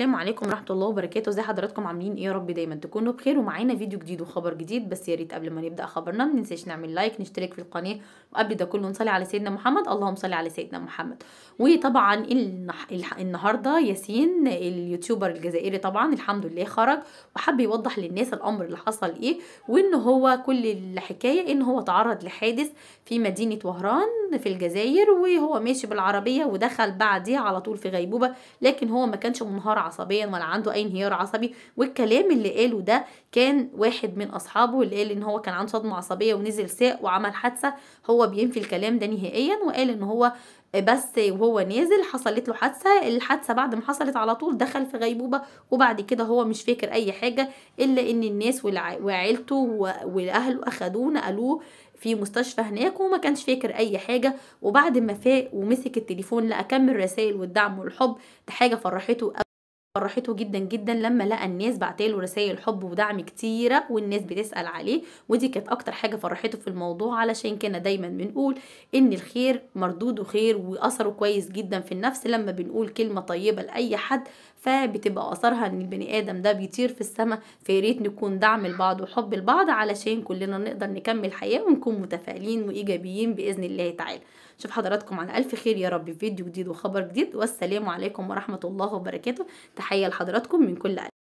السلام عليكم ورحمه الله وبركاته ازي حضراتكم عاملين ايه يا رب دايما تكونوا بخير ومعانا فيديو جديد وخبر جديد بس يا ريت قبل ما نبدا خبرنا ما ننساش نعمل لايك نشترك في القناه وقبل ده كله نصلي على سيدنا محمد اللهم صل على سيدنا محمد وطبعا النهارده ياسين اليوتيوبر الجزائري طبعا الحمد لله خرج وحب يوضح للناس الامر اللي حصل ايه وان هو كل الحكايه ان هو تعرض لحادث في مدينه وهران في الجزائر وهو ماشي بالعربيه ودخل بعديه على طول في غيبوبه لكن هو ما كانش منهار عصبيا ولا عنده اي انهيار عصبي والكلام اللي قاله ده كان واحد من اصحابه اللي قال ان هو كان عنده صدمه عصبيه ونزل ساق وعمل حادثه هو بينفي الكلام ده نهائيا وقال ان هو بس وهو نازل حصلت له حادثه الحادثه بعد ما حصلت على طول دخل في غيبوبه وبعد كده هو مش فاكر اي حاجه الا ان الناس وعيلته واهله اخدوه نقلوه في مستشفى هناك وما كانش فاكر اي حاجه وبعد ما فاق ومسك التليفون لأكمل كم الرسائل والدعم والحب ده حاجه فرحته فرحته جدا جدا لما لقى الناس بعتاله رسائل حب ودعم كتيرة والناس بتسأل عليه ودي كانت أكتر حاجة فرحته في الموضوع علشان كنا دايما بنقول إن الخير مردوده خير وأثره كويس جدا في النفس لما بنقول كلمة طيبة لأي حد فبتبقى اثرها ان البني ادم ده بيطير في السماء فياريت نكون دعم لبعض وحب لبعض علشان كلنا نقدر نكمل حياه ونكون متفائلين وايجابيين باذن الله تعالى اشوف حضراتكم على الف خير يا رب في فيديو جديد وخبر جديد والسلام عليكم ورحمه الله وبركاته تحيه لحضراتكم من كل قلب